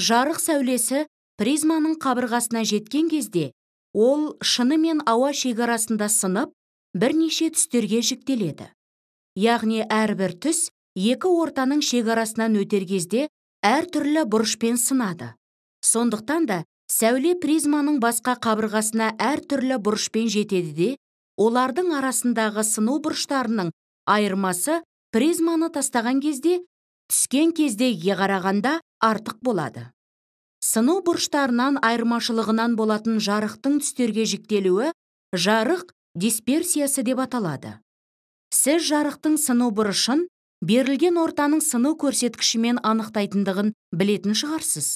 жарық сәулесі призманың қабырғасына жеткен кезде ол шыны мен ауа шекарасында сынып бірнеше түстерге жіктеледі яғни әрбір түс екі ортаның шекарасынан өтер кезде түрлі бұрышпен сынады сондықтан да сәуле призманың басқа қабырғасына әр түрлі бұрышпен жетеді де олардың арасындағы сыну бұрыштарының айырмасы призманы тастаған кезде түскен кезде қарағанда артық болады сыну бұрыштарынан айырмашылығынан болатын жарықтың түстерге жіктелуі жарық дисперсиясы деп аталады сіз жарықтың сыну бұрышын берілген ортаның сыну көрсеткішімен анықтайтындығын білетін шығарсыз